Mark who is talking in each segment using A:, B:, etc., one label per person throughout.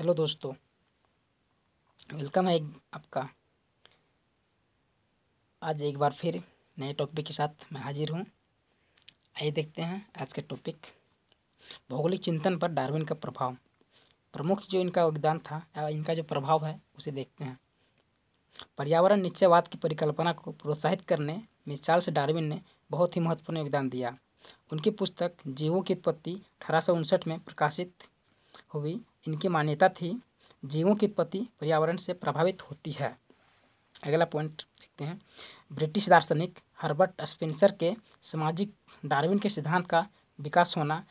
A: hello दोस्तों welcome है आपका आज एक बार फिर नए टॉपिक के साथ मैं हाजिर हूँ आइए देखते हैं आज के टॉपिक भौगोलिक चिंतन पर डार्विन का प्रभाव प्रमुख जो इनका योगदान था या इनका जो प्रभाव है उसे देखते हैं पर्यावरण निश्चयवाद की परिकल्पना को प्रोत्साहित करने में चार्ल्स डार्विन ने बहुत ही महत्वपूर्ण योगदान दिया उनकी पुस्तक जीवों की उत्पत्ति अठारह में प्रकाशित हुई इनकी मान्यता थी जीवों की उत्पत्ति पर्यावरण से प्रभावित होती है अगला पॉइंट देखते हैं ब्रिटिश दार्शनिक हर्बर्ट स्पेंसर के सामाजिक डार्विन के सिद्धांत का विकास होना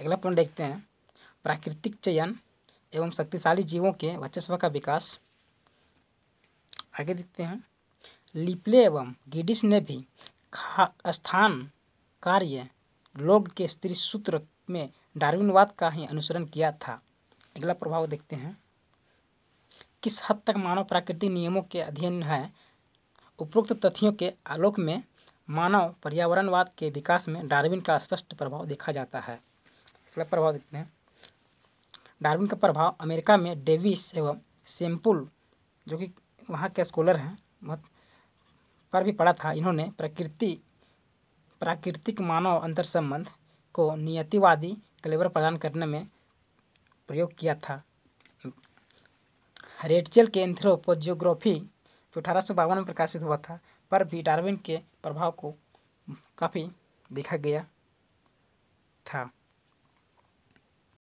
A: अगला पॉइंट देखते हैं प्राकृतिक चयन एवं शक्तिशाली जीवों के वर्चस्व का विकास आगे देखते हैं लिपले एवं गिडिस ने भी खा स्थान कार्य लोग के स्त्री सूत्र में डार्विनवाद का ही अनुसरण किया था अगला प्रभाव देखते हैं किस हद तक मानव प्राकृतिक नियमों के अध्ययन है उपरोक्त तथ्यों के आलोक में मानव पर्यावरणवाद के विकास में डार्विन का स्पष्ट प्रभाव देखा जाता है अगला प्रभाव देखते हैं डार्विन का प्रभाव अमेरिका में डेविस एवं सेम्पुल जो कि वहाँ के स्कॉलर हैं बहुत पर भी पड़ा था इन्होंने प्रकृति प्राकृतिक मानव अंतर संबंध को नियतिवादी कलेवर प्रदान करने में प्रयोग किया था रेडचेल के एंथ्रोपोजियोग्राफी जो अठारह में प्रकाशित हुआ था पर भी डार्विन के प्रभाव को काफ़ी देखा गया था